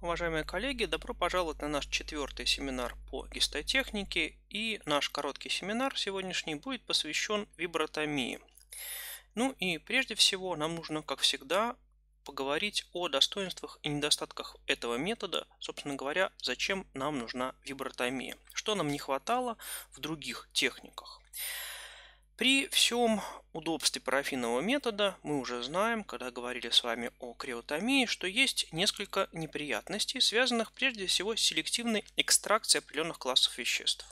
Уважаемые коллеги, добро пожаловать на наш четвертый семинар по гистотехнике. И наш короткий семинар сегодняшний будет посвящен вибротомии. Ну и прежде всего нам нужно, как всегда, поговорить о достоинствах и недостатках этого метода, собственно говоря, зачем нам нужна вибротомия, что нам не хватало в других техниках. При всем удобстве парафинового метода мы уже знаем, когда говорили с вами о криотомии, что есть несколько неприятностей, связанных прежде всего с селективной экстракцией определенных классов веществ.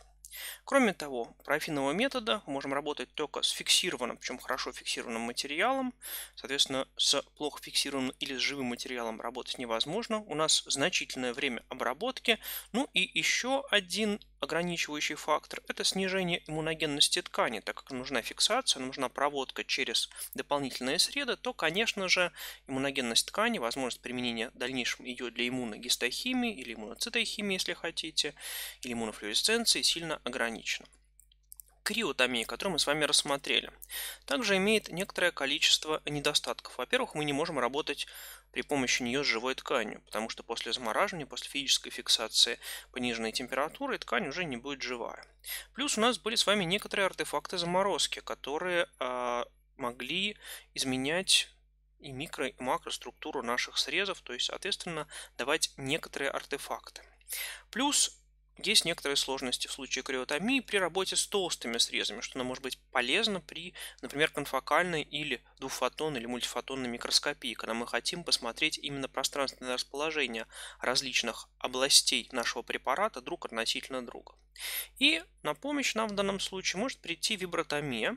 Кроме того, про метода можем работать только с фиксированным, причем хорошо фиксированным материалом. Соответственно, с плохо фиксированным или с живым материалом работать невозможно. У нас значительное время обработки. Ну и еще один ограничивающий фактор – это снижение иммуногенности ткани. Так как нужна фиксация, нужна проводка через дополнительные среды, то, конечно же, иммуногенность ткани, возможность применения в дальнейшем ее для иммуногистохимии или иммуноцитохимии, если хотите, или иммунофлюоресценции сильно достаточно ограничена. Криотомия, которую мы с вами рассмотрели, также имеет некоторое количество недостатков. Во-первых, мы не можем работать при помощи нее с живой тканью, потому что после замораживания, после физической фиксации пониженной температуры ткань уже не будет живая. Плюс у нас были с вами некоторые артефакты заморозки, которые э, могли изменять и микро- и макроструктуру наших срезов, то есть, соответственно, давать некоторые артефакты. Плюс есть некоторые сложности в случае криотомии при работе с толстыми срезами, что нам может быть полезно при, например, конфокальной или двухфотонной или мультифотонной микроскопии, когда мы хотим посмотреть именно пространственное расположение различных областей нашего препарата друг относительно друга. И на помощь нам в данном случае может прийти вибротомия,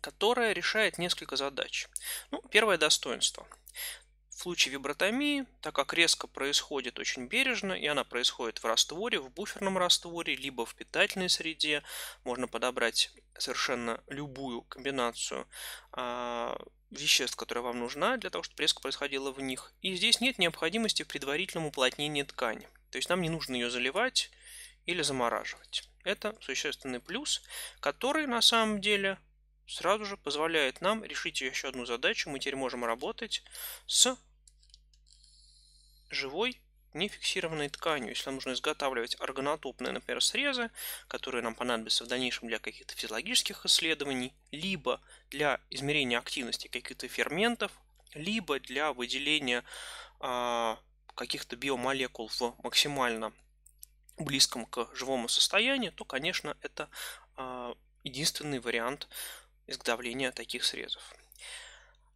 которая решает несколько задач. Ну, первое достоинство. В случае вибротомии, так как резко происходит очень бережно, и она происходит в растворе, в буферном растворе, либо в питательной среде, можно подобрать совершенно любую комбинацию а, веществ, которая вам нужна для того, чтобы резко происходила в них. И здесь нет необходимости в предварительном уплотнении ткани. То есть нам не нужно ее заливать или замораживать. Это существенный плюс, который на самом деле сразу же позволяет нам решить еще одну задачу. Мы теперь можем работать с живой, нефиксированной фиксированной тканью. Если нам нужно изготавливать органотопные, например, срезы, которые нам понадобятся в дальнейшем для каких-то физиологических исследований, либо для измерения активности каких-то ферментов, либо для выделения э, каких-то биомолекул в максимально близком к живому состоянию, то, конечно, это э, единственный вариант изготовления таких срезов.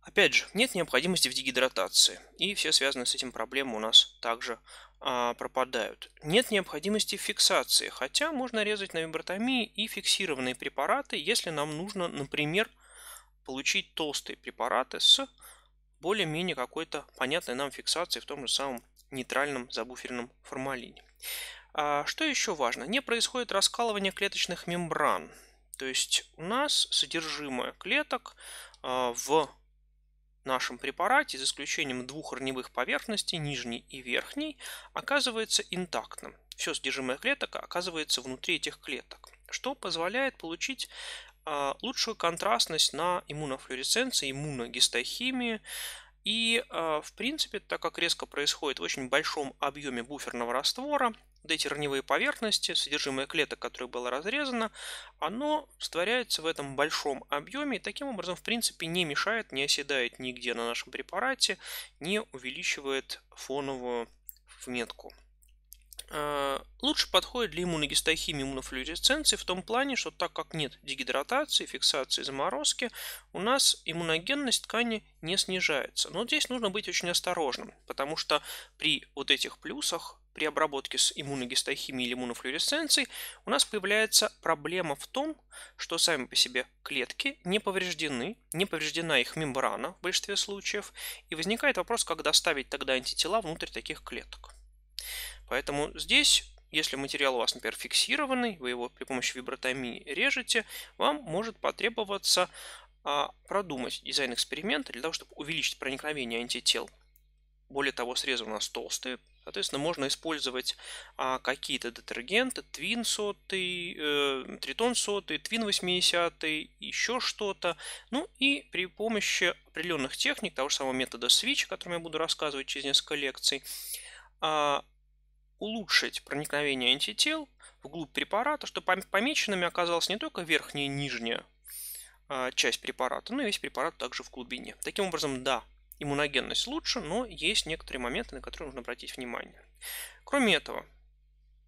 Опять же, нет необходимости в дегидратации, и все связанные с этим проблемы у нас также а, пропадают. Нет необходимости в фиксации, хотя можно резать на вибротомии и фиксированные препараты, если нам нужно, например, получить толстые препараты с более-менее какой-то понятной нам фиксацией в том же самом нейтральном забуферном формалине. А, что еще важно? Не происходит раскалывание клеточных мембран. То есть у нас содержимое клеток а, в нашем препарате, за исключением двух раневых поверхностей, нижней и верхней, оказывается интактным. Все содержимое клеток оказывается внутри этих клеток, что позволяет получить а, лучшую контрастность на иммунофлюоресценции, иммуногистохимии. И, а, в принципе, так как резко происходит в очень большом объеме буферного раствора, вот эти раневые поверхности, содержимое клеток, которое было разрезано, оно растворяется в этом большом объеме и таким образом, в принципе, не мешает, не оседает нигде на нашем препарате, не увеличивает фоновую метку. А, лучше подходит для иммуногистохимии иммунофлюоресценции в том плане, что так как нет дегидратации, фиксации, заморозки, у нас иммуногенность ткани не снижается. Но здесь нужно быть очень осторожным, потому что при вот этих плюсах при обработке с иммуногистохимией или иммунофлюоресценцией у нас появляется проблема в том, что сами по себе клетки не повреждены, не повреждена их мембрана в большинстве случаев, и возникает вопрос, как доставить тогда антитела внутрь таких клеток. Поэтому здесь если материал у вас, например, фиксированный, вы его при помощи вибротомии режете, вам может потребоваться а, продумать дизайн эксперимента для того, чтобы увеличить проникновение антител более того, срезы у нас толстые, соответственно, можно использовать а, какие-то детергенты, твин сотый, э, тритон сотый, твин 80, еще что-то. Ну и при помощи определенных техник, того же самого метода switch, о котором я буду рассказывать через несколько лекций, а, улучшить проникновение антител вглубь препарата, чтобы помеченными оказалась не только верхняя и нижняя а, часть препарата, но и весь препарат также в глубине. Таким образом, да, иммуногенность лучше, но есть некоторые моменты, на которые нужно обратить внимание. Кроме этого,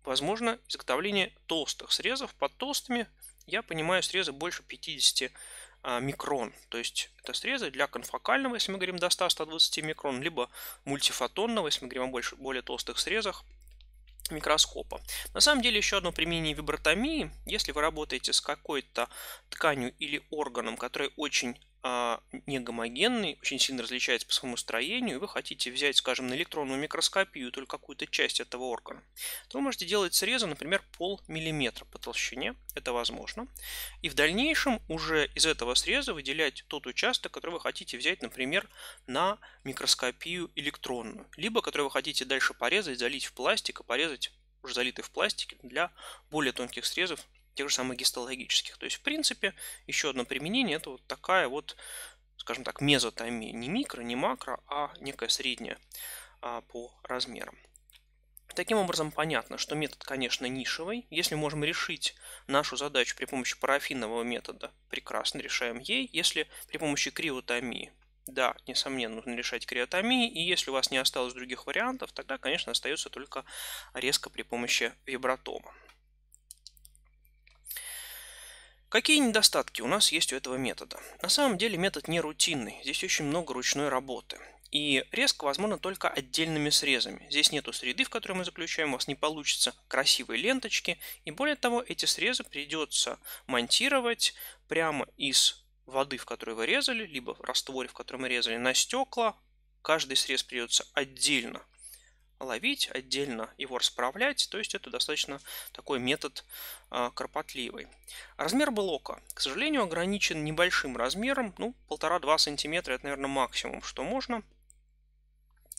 возможно изготовление толстых срезов. Под толстыми я понимаю срезы больше 50 а, микрон. То есть это срезы для конфокального, если мы говорим до 100-120 микрон, либо мультифотонного, если мы говорим о больше, более толстых срезах микроскопа. На самом деле еще одно применение вибротомии, если вы работаете с какой-то тканью или органом, который очень а, не гомогенный, очень сильно различается по своему строению, и вы хотите взять, скажем, на электронную микроскопию только какую-то часть этого органа, то вы можете делать срезы, например, полмиллиметра по толщине, это возможно, и в дальнейшем уже из этого среза выделять тот участок, который вы хотите взять, например, на микроскопию электронную, либо который вы хотите дальше порезать, залить в пластик и порезать уже залитый в пластике для более тонких срезов тех же самых гистологических. То есть, в принципе, еще одно применение – это вот такая вот, скажем так, мезотомия. Не микро, не макро, а некая средняя а, по размерам. Таким образом, понятно, что метод, конечно, нишевый. Если можем решить нашу задачу при помощи парафинового метода, прекрасно решаем ей. Если при помощи криотомии, да, несомненно, нужно решать криотомии. И если у вас не осталось других вариантов, тогда, конечно, остается только резко при помощи вибратома. Какие недостатки у нас есть у этого метода? На самом деле метод не рутинный, здесь очень много ручной работы. И резка возможно только отдельными срезами. Здесь нету среды, в которой мы заключаем, у вас не получится красивые ленточки. И более того, эти срезы придется монтировать прямо из воды, в которой вы резали, либо в растворе, в котором мы резали, на стекла. Каждый срез придется отдельно ловить отдельно, его расправлять. То есть это достаточно такой метод а, кропотливый. Размер блока, к сожалению, ограничен небольшим размером. Ну, полтора-два сантиметра это, наверное, максимум, что можно.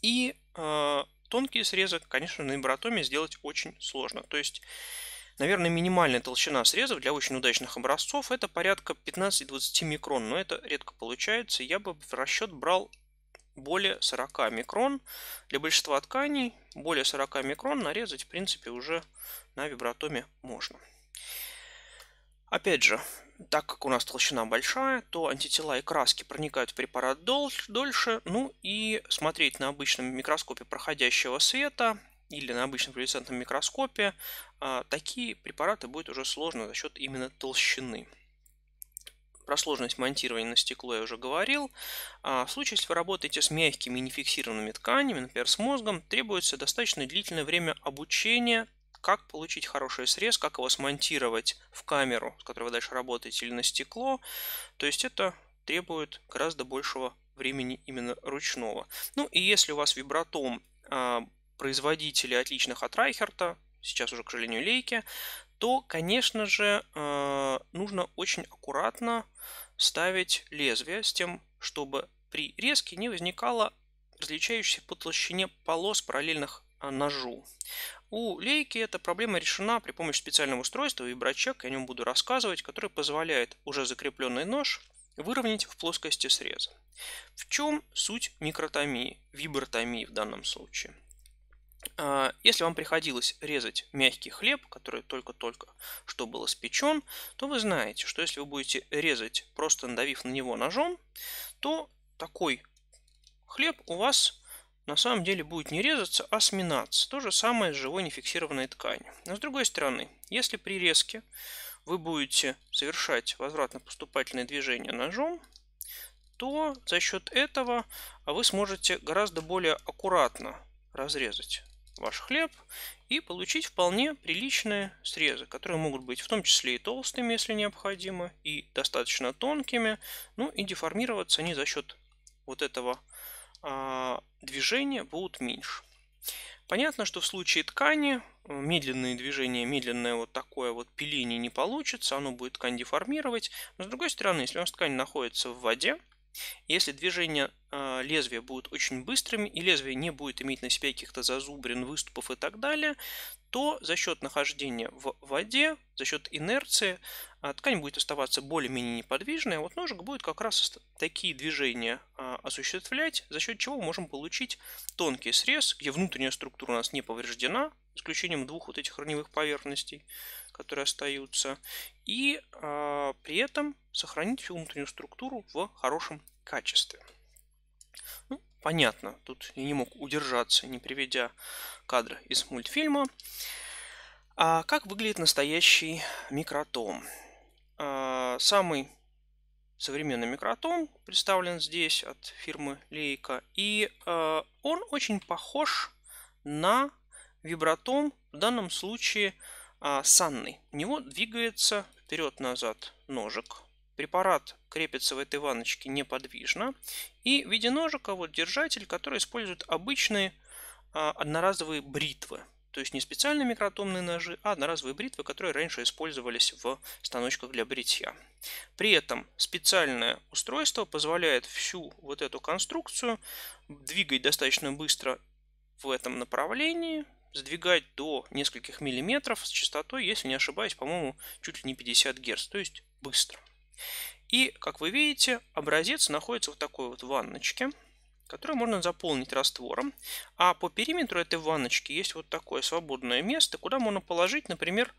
И а, тонкие срезы, конечно, на лаборатории сделать очень сложно. То есть Наверное, минимальная толщина срезов для очень удачных образцов это порядка 15-20 микрон, но это редко получается. Я бы в расчет брал более 40 микрон. Для большинства тканей более 40 микрон нарезать, в принципе, уже на вибротоме можно. Опять же, так как у нас толщина большая, то антитела и краски проникают в препарат дол- дольше. Ну и смотреть на обычном микроскопе проходящего света или на обычном флуоресцентном микроскопе а, такие препараты будет уже сложно за счет именно толщины. Про сложность монтирования на стекло я уже говорил. А, в случае, если вы работаете с мягкими и нефиксированными тканями, например, с мозгом, требуется достаточно длительное время обучения как получить хороший срез, как его смонтировать в камеру, с которой вы дальше работаете, или на стекло. То есть это требует гораздо большего времени именно ручного. Ну и если у вас вибратом а, производители отличных от Райхерта, сейчас уже, к сожалению, лейки, то, конечно же, э, нужно очень аккуратно ставить лезвие с тем, чтобы при резке не возникало различающихся по толщине полос параллельных а, ножу. У лейки эта проблема решена при помощи специального устройства виброчек, я о нем буду рассказывать, который позволяет уже закрепленный нож выровнять в плоскости среза. В чем суть микротомии, вибротомии в данном случае? А, если вам приходилось резать мягкий хлеб, который только-только что был испечен, то вы знаете, что если вы будете резать, просто надавив на него ножом, то такой хлеб у вас на самом деле будет не резаться, а сминаться. То же самое с живой нефиксированной тканью. Но с другой стороны, если при резке вы будете совершать возвратно-поступательные движения ножом, то за счет этого вы сможете гораздо более аккуратно разрезать ваш хлеб и получить вполне приличные срезы, которые могут быть в том числе и толстыми, если необходимо, и достаточно тонкими. Ну и деформироваться они за счет вот этого а, движения будут меньше. Понятно, что в случае ткани э, медленные движения, медленное вот такое вот пиление не получится, оно будет ткань деформировать. Но с другой стороны, если у нас ткань находится в воде, если движение э, лезвия будет очень быстрым и лезвие не будет иметь на себе каких-то зазубрин, выступов и так далее, то за счет нахождения в воде, за счет инерции э, ткань будет оставаться более-менее неподвижной. А вот ножик будет как раз такие движения э, осуществлять, за счет чего мы можем получить тонкий срез, где внутренняя структура у нас не повреждена, исключением двух вот этих раневых поверхностей которые остаются, и э, при этом сохранить всю внутреннюю структуру в хорошем качестве. Ну, понятно, тут я не мог удержаться, не приведя кадры из мультфильма. А как выглядит настоящий микротом? А, самый современный микротом представлен здесь от фирмы Лейка. И а, он очень похож на вибротон, в данном случае а, Санны. У него двигается вперед-назад ножик. Препарат крепится в этой ваночке неподвижно. И в виде ножика вот держатель, который использует обычные а, одноразовые бритвы. То есть не специальные микротомные ножи, а одноразовые бритвы, которые раньше использовались в станочках для бритья. При этом специальное устройство позволяет всю вот эту конструкцию двигать достаточно быстро в этом направлении, сдвигать до нескольких миллиметров с частотой, если не ошибаюсь, по-моему, чуть ли не 50 Гц, то есть быстро. И, как вы видите, образец находится в такой вот ванночке, которую можно заполнить раствором. А по периметру этой ванночки есть вот такое свободное место, куда можно положить, например,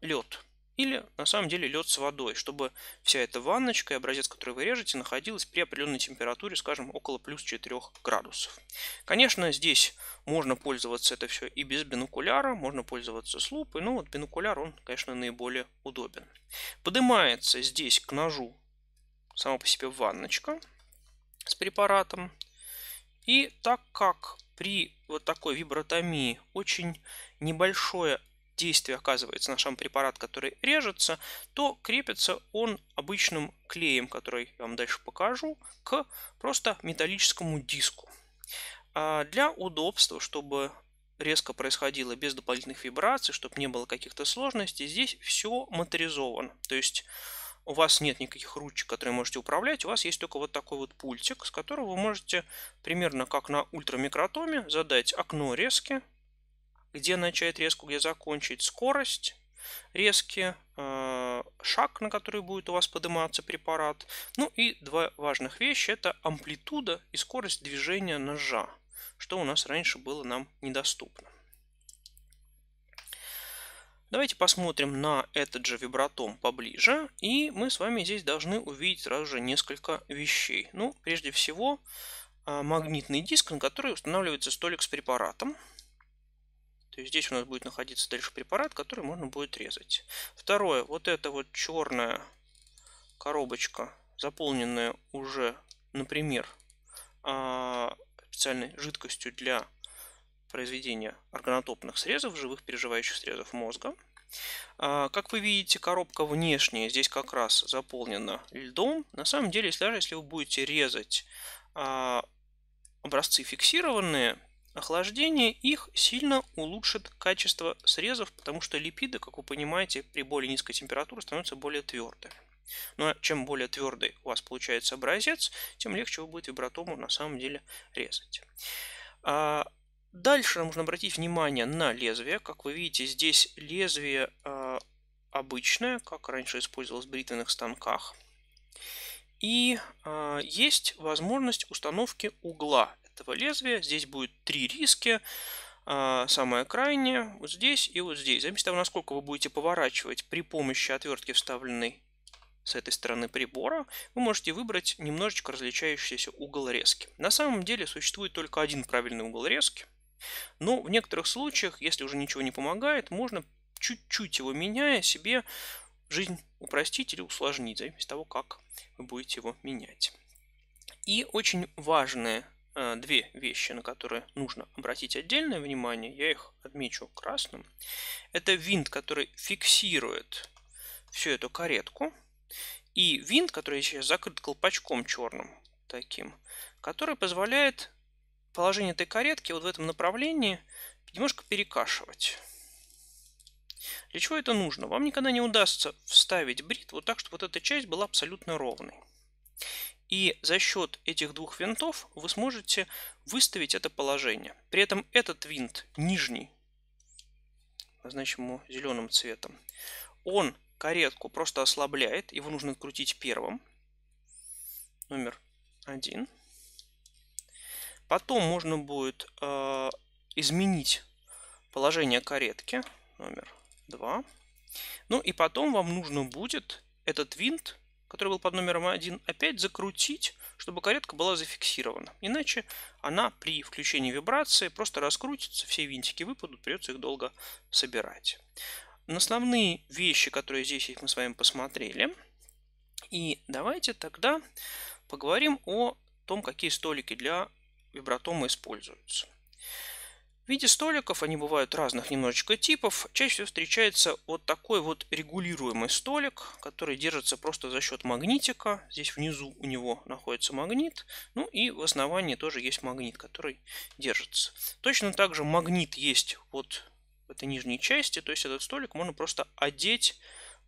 лед. Или на самом деле лед с водой, чтобы вся эта ванночка и образец, который вы режете, находилась при определенной температуре, скажем, около плюс 4 градусов. Конечно, здесь можно пользоваться это все и без бинокуляра, можно пользоваться с лупой, но вот бинокуляр, он, конечно, наиболее удобен. Поднимается здесь к ножу сама по себе ванночка с препаратом. И так как при вот такой вибротомии очень небольшое действие оказывается на сам препарат, который режется, то крепится он обычным клеем, который я вам дальше покажу, к просто металлическому диску. А, для удобства, чтобы резко происходило без дополнительных вибраций, чтобы не было каких-то сложностей, здесь все моторизовано. То есть у вас нет никаких ручек, которые можете управлять, у вас есть только вот такой вот пультик, с которого вы можете примерно как на ультрамикротоме задать окно резки, где начать резку, где закончить, скорость резки, э, шаг, на который будет у вас подниматься препарат. Ну и два важных вещи – это амплитуда и скорость движения ножа, что у нас раньше было нам недоступно. Давайте посмотрим на этот же вибратом поближе. И мы с вами здесь должны увидеть сразу же несколько вещей. Ну, прежде всего, э, магнитный диск, на который устанавливается столик с препаратом. То есть здесь у нас будет находиться дальше препарат, который можно будет резать. Второе, вот эта вот черная коробочка, заполненная уже, например, а, специальной жидкостью для произведения органотопных срезов, живых переживающих срезов мозга. А, как вы видите, коробка внешняя здесь как раз заполнена льдом. На самом деле, если даже если вы будете резать а, образцы фиксированные, Охлаждение их сильно улучшит качество срезов, потому что липиды, как вы понимаете, при более низкой температуре становятся более твердыми. Но ну, а чем более твердый у вас получается образец, тем легче вы будет вибратому на самом деле резать. А, дальше нужно обратить внимание на лезвие. Как вы видите, здесь лезвие а, обычное, как раньше использовалось в бритвенных станках. И э, есть возможность установки угла этого лезвия. Здесь будет три риски. А, самое крайнее вот здесь и вот здесь. Зависит от того, насколько вы будете поворачивать при помощи отвертки, вставленной с этой стороны прибора, вы можете выбрать немножечко различающийся угол резки. На самом деле существует только один правильный угол резки. Но в некоторых случаях, если уже ничего не помогает, можно чуть-чуть его меняя себе жизнь упростить или усложнить, зависит от того, как вы будете его менять. И очень важное а, две вещи, на которые нужно обратить отдельное внимание. Я их отмечу красным. Это винт, который фиксирует всю эту каретку. И винт, который сейчас закрыт колпачком черным таким, который позволяет положение этой каретки вот в этом направлении немножко перекашивать. Для чего это нужно? Вам никогда не удастся вставить брит вот так, чтобы вот эта часть была абсолютно ровной. И за счет этих двух винтов вы сможете выставить это положение. При этом этот винт нижний, назначим его зеленым цветом, он каретку просто ослабляет. Его нужно открутить первым. Номер один. Потом можно будет э, изменить положение каретки. Номер два. Ну и потом вам нужно будет этот винт который был под номером 1, опять закрутить, чтобы каретка была зафиксирована. Иначе она при включении вибрации просто раскрутится, все винтики выпадут, придется их долго собирать. Но основные вещи, которые здесь мы с вами посмотрели. И давайте тогда поговорим о том, какие столики для вибратома используются. В виде столиков они бывают разных немножечко типов. Чаще всего встречается вот такой вот регулируемый столик, который держится просто за счет магнитика. Здесь внизу у него находится магнит. Ну и в основании тоже есть магнит, который держится. Точно так же магнит есть вот в этой нижней части. То есть этот столик можно просто одеть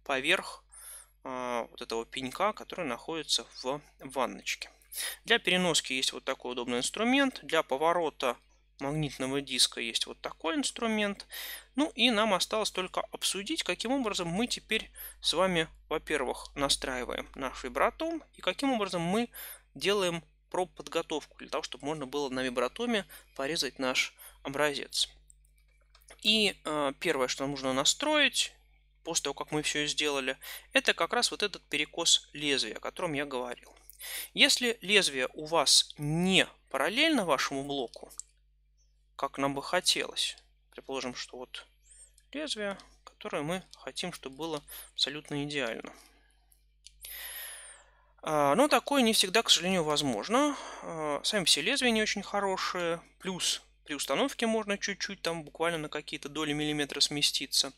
поверх а, вот этого пенька, который находится в ванночке. Для переноски есть вот такой удобный инструмент. Для поворота магнитного диска есть вот такой инструмент. Ну и нам осталось только обсудить, каким образом мы теперь с вами, во-первых, настраиваем наш вибратом и каким образом мы делаем проб подготовку для того, чтобы можно было на вибратоме порезать наш образец. И э, первое, что нужно настроить, после того, как мы все сделали, это как раз вот этот перекос лезвия, о котором я говорил. Если лезвие у вас не параллельно вашему блоку, как нам бы хотелось. Предположим, что вот лезвие, которое мы хотим, чтобы было абсолютно идеально. А, но такое не всегда, к сожалению, возможно. А, сами все лезвия не очень хорошие. Плюс при установке можно чуть-чуть там буквально на какие-то доли миллиметра сместиться.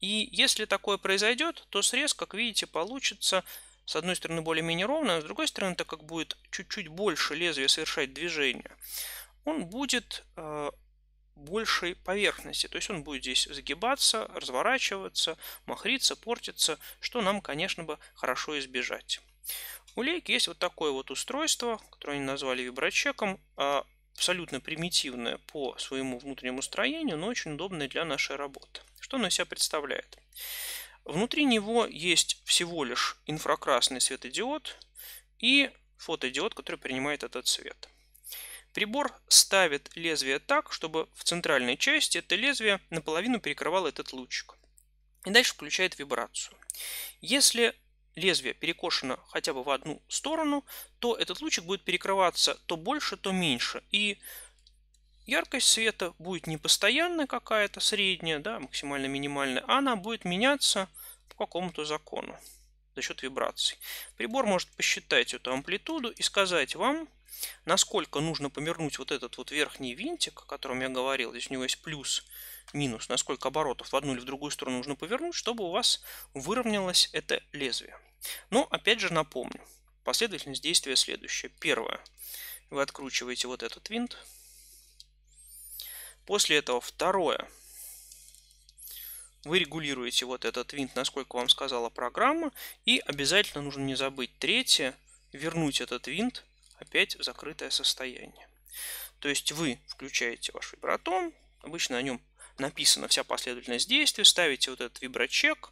И если такое произойдет, то срез, как видите, получится с одной стороны более-менее ровно, а с другой стороны, так как будет чуть-чуть больше лезвия совершать движение, он будет э, большей поверхности. То есть он будет здесь загибаться, разворачиваться, махриться, портиться, что нам, конечно бы, хорошо избежать. У лейк есть вот такое вот устройство, которое они назвали виброчеком, э, абсолютно примитивное по своему внутреннему строению, но очень удобное для нашей работы. Что оно из себя представляет? Внутри него есть всего лишь инфракрасный светодиод и фотодиод, который принимает этот свет. Прибор ставит лезвие так, чтобы в центральной части это лезвие наполовину перекрывало этот лучик. И дальше включает вибрацию. Если лезвие перекошено хотя бы в одну сторону, то этот лучик будет перекрываться то больше, то меньше. И яркость света будет не постоянная какая-то, средняя, да, максимально-минимальная, а она будет меняться по какому-то закону за счет вибраций. Прибор может посчитать эту амплитуду и сказать вам, насколько нужно помернуть вот этот вот верхний винтик, о котором я говорил. Здесь у него есть плюс, минус, насколько оборотов в одну или в другую сторону нужно повернуть, чтобы у вас выровнялось это лезвие. Но опять же напомню, последовательность действия следующая. Первое. Вы откручиваете вот этот винт. После этого второе вы регулируете вот этот винт, насколько вам сказала программа. И обязательно нужно не забыть третье, вернуть этот винт опять в закрытое состояние. То есть вы включаете ваш вибратон, обычно на нем написана вся последовательность действий, ставите вот этот виброчек,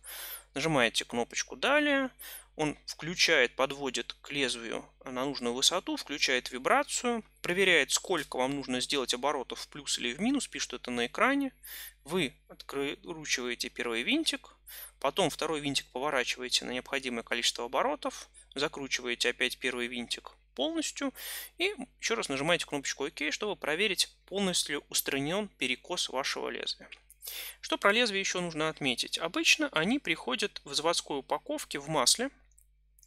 нажимаете кнопочку «Далее», он включает, подводит к лезвию на нужную высоту, включает вибрацию, проверяет, сколько вам нужно сделать оборотов в плюс или в минус, пишет это на экране. Вы откручиваете первый винтик, потом второй винтик поворачиваете на необходимое количество оборотов, закручиваете опять первый винтик полностью и еще раз нажимаете кнопочку ОК, чтобы проверить, полностью устранен перекос вашего лезвия. Что про лезвие еще нужно отметить? Обычно они приходят в заводской упаковке в масле,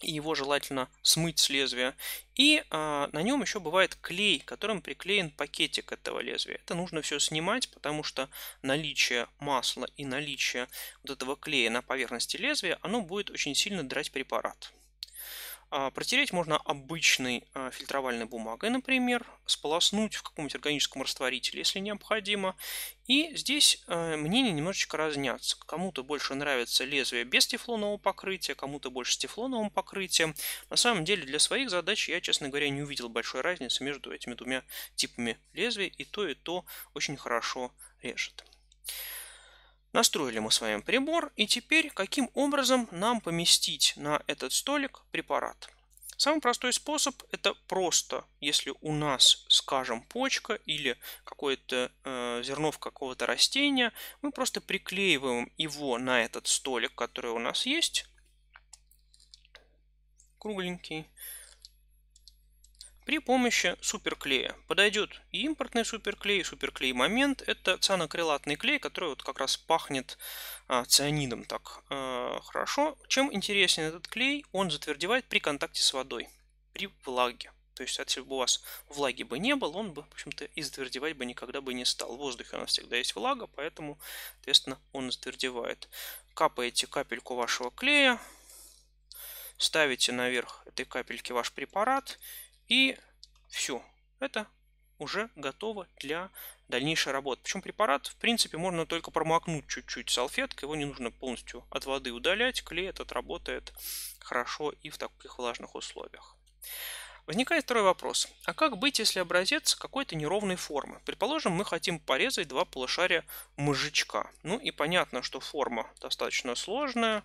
его желательно смыть с лезвия. И а, на нем еще бывает клей, которым приклеен пакетик этого лезвия. Это нужно все снимать, потому что наличие масла и наличие вот этого клея на поверхности лезвия, оно будет очень сильно драть препарат. А, протереть можно обычной а, фильтровальной бумагой, например, сполоснуть в каком-нибудь органическом растворителе, если необходимо. И здесь э, мнения немножечко разнятся. Кому-то больше нравится лезвие без тефлонового покрытия, кому-то больше с тефлоновым покрытием. На самом деле для своих задач я, честно говоря, не увидел большой разницы между этими двумя типами лезвия, и то и то очень хорошо режет. Настроили мы с вами прибор и теперь каким образом нам поместить на этот столик препарат. Самый простой способ это просто, если у нас, скажем, почка или какое-то э, зерновко какого-то растения, мы просто приклеиваем его на этот столик, который у нас есть, кругленький, при помощи суперклея подойдет и импортный суперклей, и суперклей момент. Это цианокрилатный клей, который вот как раз пахнет а, цианидом так э, хорошо. Чем интересен этот клей? Он затвердевает при контакте с водой, при влаге. То есть, если бы у вас влаги бы не было, он бы, в общем-то, и затвердевать бы никогда бы не стал. В воздухе у нас всегда есть влага, поэтому, соответственно, он затвердевает. Капаете капельку вашего клея, ставите наверх этой капельки ваш препарат – и все. Это уже готово для дальнейшей работы. Причем препарат, в принципе, можно только промокнуть чуть-чуть салфеткой. Его не нужно полностью от воды удалять. Клей этот работает хорошо и в таких влажных условиях. Возникает второй вопрос. А как быть, если образец какой-то неровной формы? Предположим, мы хотим порезать два полушария мозжечка. Ну и понятно, что форма достаточно сложная.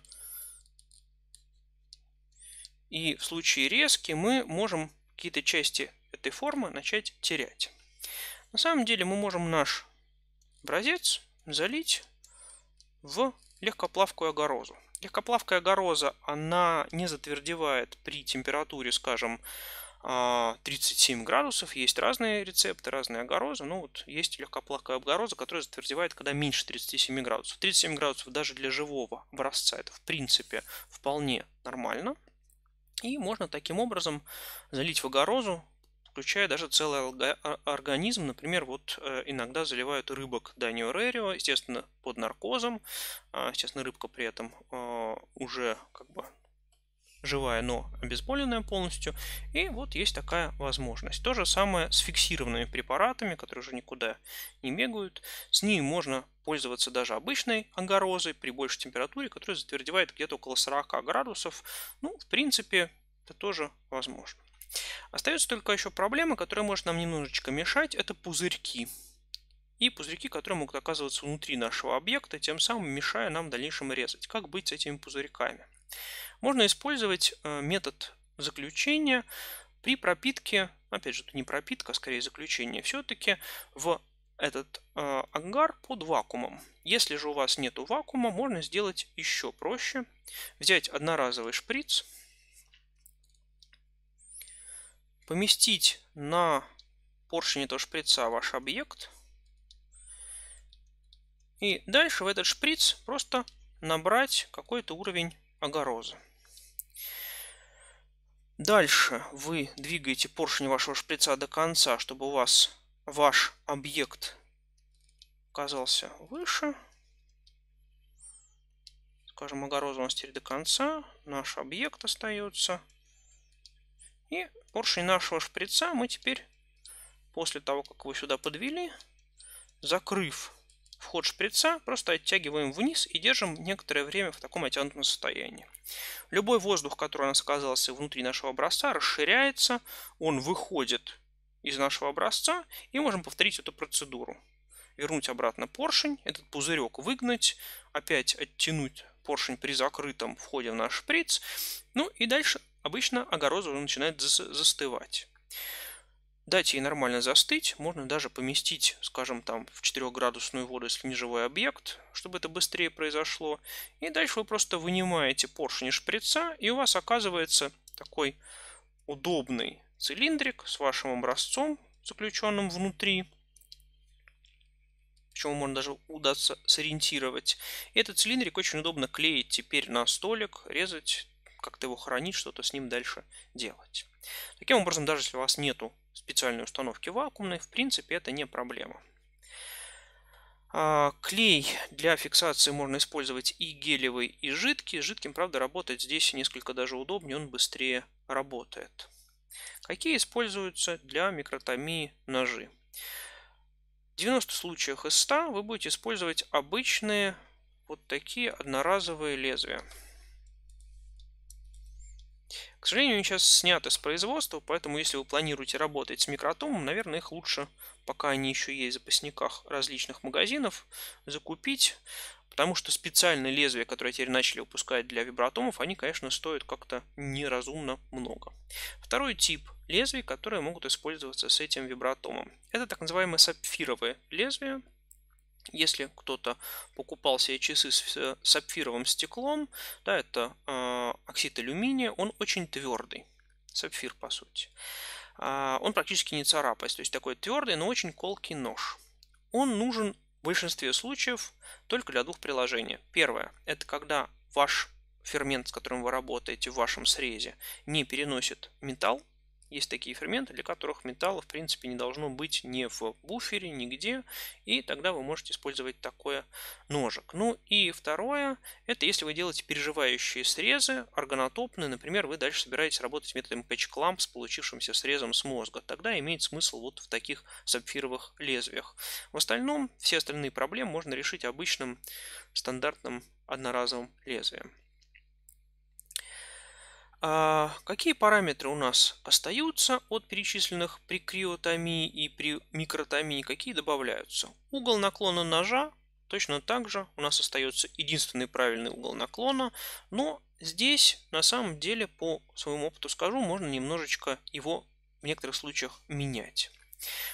И в случае резки мы можем какие-то части этой формы начать терять. На самом деле мы можем наш образец залить в легкоплавкую огорозу. Легкоплавкая огороза, она не затвердевает при температуре, скажем, 37 а, градусов. Есть разные рецепты, разные огорозы. Ну вот есть легкоплавкая огороза, которая затвердевает, когда меньше 37 градусов. 37 градусов даже для живого образца это в принципе вполне нормально. И можно таким образом залить в огорозу, включая даже целый а, организм. Например, вот э, иногда заливают рыбок Данио Рерио, естественно, под наркозом. А, естественно, рыбка при этом а, уже как бы живая, но обезболенная полностью. И вот есть такая возможность. То же самое с фиксированными препаратами, которые уже никуда не бегают. С ними можно пользоваться даже обычной агорозой при большей температуре, которая затвердевает где-то около 40 градусов. Ну, в принципе, это тоже возможно. Остается только еще проблема, которая может нам немножечко мешать, это пузырьки. И пузырьки, которые могут оказываться внутри нашего объекта, тем самым мешая нам в дальнейшем резать. Как быть с этими пузырьками? Можно использовать э, метод заключения при пропитке, опять же, не пропитка, а скорее заключение все-таки, в этот э, ангар под вакуумом. Если же у вас нет вакуума, можно сделать еще проще. Взять одноразовый шприц, поместить на поршень этого шприца ваш объект. И дальше в этот шприц просто набрать какой-то уровень огороза. Дальше вы двигаете поршень вашего шприца до конца, чтобы у вас ваш объект оказался выше. Скажем, огороза у нас теперь до конца. Наш объект остается. И поршень нашего шприца мы теперь, после того, как его сюда подвели, закрыв вход шприца просто оттягиваем вниз и держим некоторое время в таком оттянутом состоянии. Любой воздух, который у нас оказался внутри нашего образца, расширяется, он выходит из нашего образца и можем повторить эту процедуру. Вернуть обратно поршень, этот пузырек выгнать, опять оттянуть поршень при закрытом входе в наш шприц. Ну и дальше обычно огород уже начинает застывать дать ей нормально застыть, можно даже поместить, скажем, там в 4-градусную воду, если не живой объект, чтобы это быстрее произошло. И дальше вы просто вынимаете поршень шприца, и у вас оказывается такой удобный цилиндрик с вашим образцом, заключенным внутри. Причем можно даже удастся сориентировать. И этот цилиндрик очень удобно клеить теперь на столик, резать, как-то его хранить, что-то с ним дальше делать. Таким образом, даже если у вас нету специальной установки вакуумной, в принципе, это не проблема. А, клей для фиксации можно использовать и гелевый, и жидкий. Жидким, правда, работать здесь несколько даже удобнее, он быстрее работает. Какие используются для микротомии ножи? В 90 случаях из 100 вы будете использовать обычные вот такие одноразовые лезвия сожалению, они сейчас сняты с производства, поэтому если вы планируете работать с микротомом, наверное, их лучше, пока они еще есть в запасниках различных магазинов, закупить. Потому что специальные лезвия, которые теперь начали выпускать для вибратомов, они, конечно, стоят как-то неразумно много. Второй тип лезвий, которые могут использоваться с этим вибратомом. Это так называемые сапфировые лезвия, если кто-то покупал себе часы с э, сапфировым стеклом, да, это э, оксид алюминия, он очень твердый. Сапфир, по сути. Э, он практически не царапается, то есть такой твердый, но очень колкий нож. Он нужен в большинстве случаев только для двух приложений. Первое – это когда ваш фермент, с которым вы работаете в вашем срезе, не переносит металл, есть такие ферменты, для которых металла в принципе не должно быть ни в буфере, нигде. И тогда вы можете использовать такое ножик. Ну и второе, это если вы делаете переживающие срезы, органотопные, например, вы дальше собираетесь работать методом patch-clamp с получившимся срезом с мозга. Тогда имеет смысл вот в таких сапфировых лезвиях. В остальном все остальные проблемы можно решить обычным стандартным одноразовым лезвием. А какие параметры у нас остаются от перечисленных при криотомии и при микротомии, какие добавляются? Угол наклона ножа точно так же у нас остается единственный правильный угол наклона, но здесь на самом деле по своему опыту скажу, можно немножечко его в некоторых случаях менять.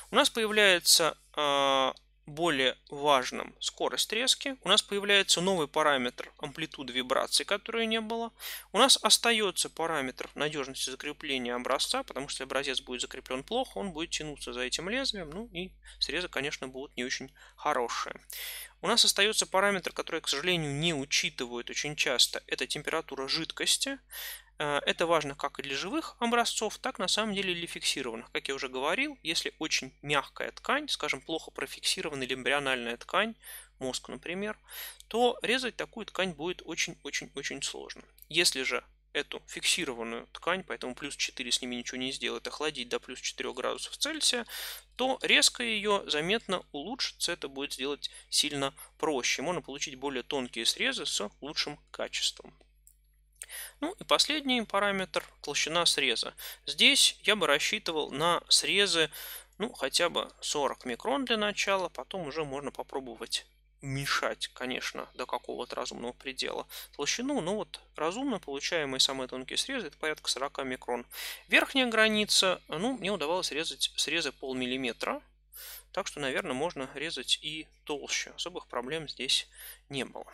У нас появляется а, более важным скорость резки. У нас появляется новый параметр амплитуды вибрации, которой не было. У нас остается параметр надежности закрепления образца, потому что образец будет закреплен плохо, он будет тянуться за этим лезвием, ну и срезы, конечно, будут не очень хорошие. У нас остается параметр, который, к сожалению, не учитывают очень часто. Это температура жидкости. Э, это важно как и для живых образцов, так на самом деле и для фиксированных. Как я уже говорил, если очень мягкая ткань, скажем, плохо профиксированная или эмбриональная ткань, мозг, например, то резать такую ткань будет очень-очень-очень сложно. Если же эту фиксированную ткань, поэтому плюс 4 с ними ничего не сделает, а охладить до плюс 4 градусов Цельсия, то резко ее заметно улучшится, это будет сделать сильно проще. Можно получить более тонкие срезы с лучшим качеством. Ну и последний параметр – толщина среза. Здесь я бы рассчитывал на срезы ну, хотя бы 40 микрон для начала, потом уже можно попробовать мешать, конечно, до какого-то разумного предела толщину, но ну вот разумно получаемые самые тонкие срезы, это порядка 40 микрон. Верхняя граница, ну, мне удавалось резать срезы полмиллиметра, так что, наверное, можно резать и толще. Особых проблем здесь не было.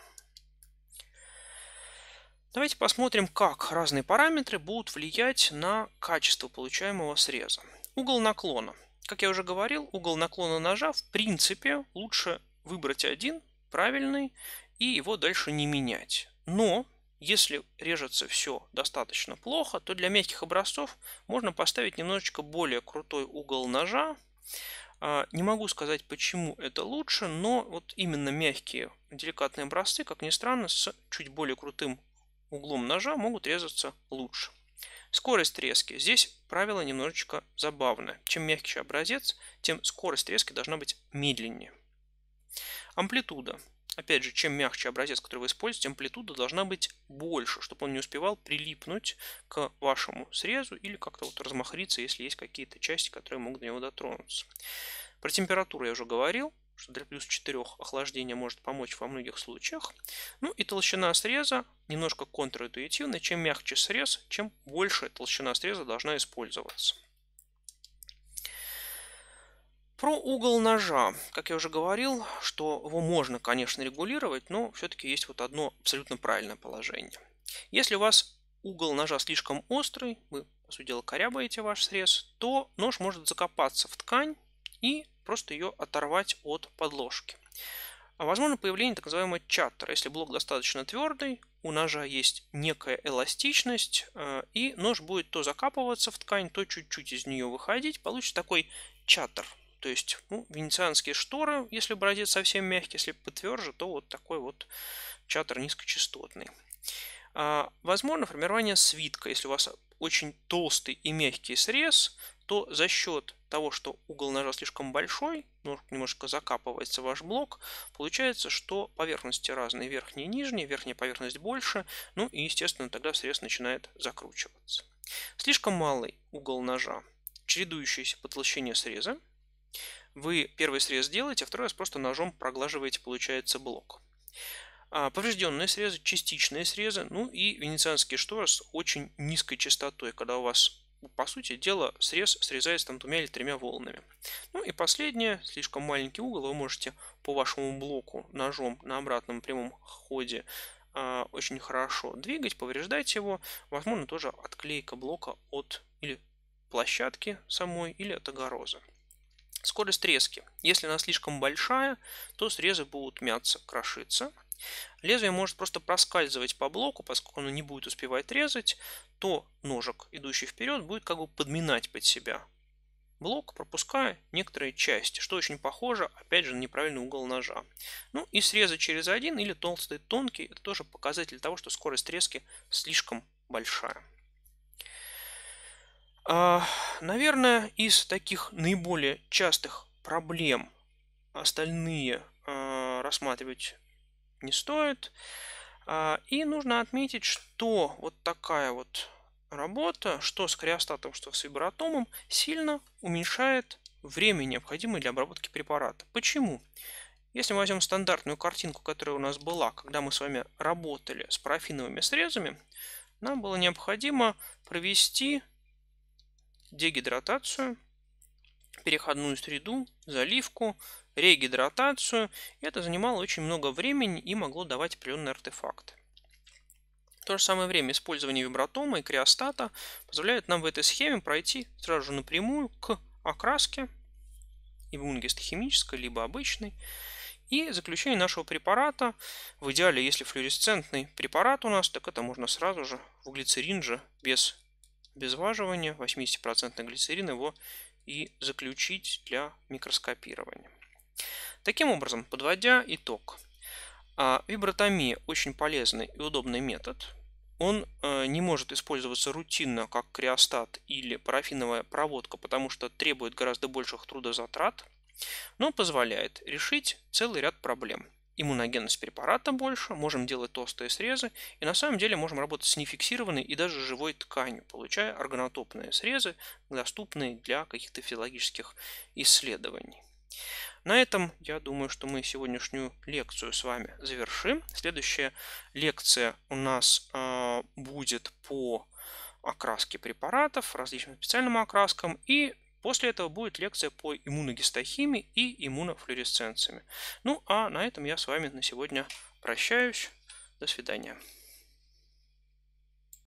Давайте посмотрим, как разные параметры будут влиять на качество получаемого среза. Угол наклона. Как я уже говорил, угол наклона ножа в принципе лучше выбрать один, правильный, и его дальше не менять. Но если режется все достаточно плохо, то для мягких образцов можно поставить немножечко более крутой угол ножа. А, не могу сказать, почему это лучше, но вот именно мягкие деликатные образцы, как ни странно, с чуть более крутым углом ножа могут резаться лучше. Скорость резки. Здесь правило немножечко забавное. Чем мягче образец, тем скорость резки должна быть медленнее. Амплитуда. Опять же, чем мягче образец, который вы используете, амплитуда должна быть больше, чтобы он не успевал прилипнуть к вашему срезу или как-то вот размахриться, если есть какие-то части, которые могут до него дотронуться. Про температуру я уже говорил что для плюс 4 охлаждение может помочь во многих случаях. Ну и толщина среза немножко контринтуитивная. Чем мягче срез, чем больше толщина среза должна использоваться. Про угол ножа. Как я уже говорил, что его можно, конечно, регулировать, но все-таки есть вот одно абсолютно правильное положение. Если у вас угол ножа слишком острый, вы, по сути дела, корябаете ваш срез, то нож может закопаться в ткань и просто ее оторвать от подложки. А возможно появление так называемого чаттера. Если блок достаточно твердый, у ножа есть некая эластичность, э, и нож будет то закапываться в ткань, то чуть-чуть из нее выходить. Получится такой чаттер. То есть ну, венецианские шторы, если образец совсем мягкий, если потверже, то вот такой вот чаттер низкочастотный. А, возможно формирование свитка. Если у вас очень толстый и мягкий срез, то за счет того, что угол ножа слишком большой, немножко закапывается ваш блок, получается, что поверхности разные, верхняя и нижняя, верхняя поверхность больше, ну и, естественно, тогда срез начинает закручиваться. Слишком малый угол ножа, чередующееся потолщение среза. Вы первый срез делаете, а второй раз просто ножом проглаживаете, получается, блок. А, поврежденные срезы, частичные срезы, ну и венецианский шторос очень низкой частотой, когда у вас по сути дела, срез срезается там двумя или тремя волнами. Ну и последнее, слишком маленький угол, вы можете по вашему блоку ножом на обратном прямом ходе э, очень хорошо двигать, повреждать его. Возможно, тоже отклейка блока от или площадки самой, или от огороза. Скорость резки. Если она слишком большая, то срезы будут мяться, крошиться. Лезвие может просто проскальзывать по блоку, поскольку оно не будет успевать резать, то ножик, идущий вперед, будет как бы подминать под себя блок, пропуская некоторые части, что очень похоже, опять же, на неправильный угол ножа. Ну и срезы через один или толстый тонкий, это тоже показатель того, что скорость резки слишком большая. А, наверное, из таких наиболее частых проблем остальные а, рассматривать не стоит. А, и нужно отметить, что вот такая вот работа, что с криостатом, что с виброатомом, сильно уменьшает время, необходимое для обработки препарата. Почему? Если мы возьмем стандартную картинку, которая у нас была, когда мы с вами работали с парафиновыми срезами, нам было необходимо провести дегидратацию, переходную среду, заливку, регидратацию. это занимало очень много времени и могло давать определенные артефакты. В то же самое время использование вибратома и криостата позволяет нам в этой схеме пройти сразу же напрямую к окраске, иммуногистохимической, либо обычной. И заключение нашего препарата, в идеале, если флюоресцентный препарат у нас, так это можно сразу же в глицерин же без обезваживания, 80% глицерин его и заключить для микроскопирования. Таким образом, подводя итог, а, вибротомия очень полезный и удобный метод. Он э, не может использоваться рутинно, как криостат или парафиновая проводка, потому что требует гораздо больших трудозатрат, но позволяет решить целый ряд проблем. Иммуногенность препарата больше, можем делать толстые срезы, и на самом деле можем работать с нефиксированной и даже живой тканью, получая органотопные срезы, доступные для каких-то физиологических исследований. На этом я думаю, что мы сегодняшнюю лекцию с вами завершим. Следующая лекция у нас э, будет по окраске препаратов, различным специальным окраскам и После этого будет лекция по иммуногистохимии и иммунофлюоресценциями. Ну а на этом я с вами на сегодня прощаюсь. До свидания.